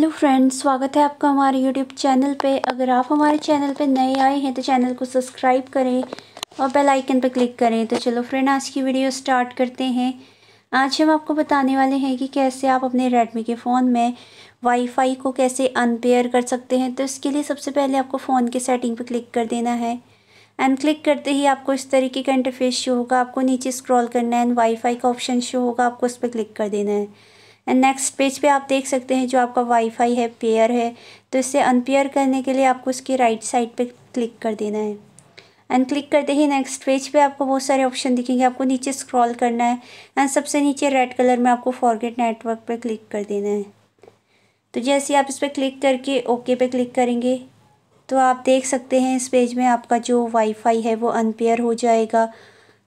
hello friends स्वागत है आपका हमारे यूट्यूब चैनल पे अगर आप हमारे चैनल पे नए आए हैं तो चैनल को सब्सक्राइब करें और बेल आइकन पर क्लिक करें तो चलो फ्रेंड आज की वीडियो स्टार्ट करते हैं आज हम आपको बताने वाले हैं कि कैसे आप अपने रेडमी के फ़ोन में वाईफाई को कैसे अनपेयर कर सकते हैं तो इसके लिए सबसे पहले आपको फ़ोन के सेटिंग पर क्लिक कर देना है एंड क्लिक करते ही आपको इस तरीके का इंटरफेस शो होगा आपको नीचे स्क्रॉल करना है एंड वाईफाई का ऑप्शन शो होगा आपको उस पर क्लिक कर देना है एंड नेक्स्ट पेज पे आप देख सकते हैं जो आपका वाईफाई है पेयर है तो इसे अनपेयर करने के लिए आपको उसकी राइट साइड पे क्लिक कर देना है एंड क्लिक करते ही नेक्स्ट पेज पे आपको बहुत सारे ऑप्शन दिखेंगे आपको नीचे स्क्रॉल करना है एंड सबसे नीचे रेड कलर में आपको फॉरगेट नेटवर्क पर क्लिक कर देना है तो जैसे आप इस पर क्लिक करके ओके पे क्लिक करेंगे तो आप देख सकते हैं इस पेज में आपका जो वाईफाई है वो अनपेयर हो जाएगा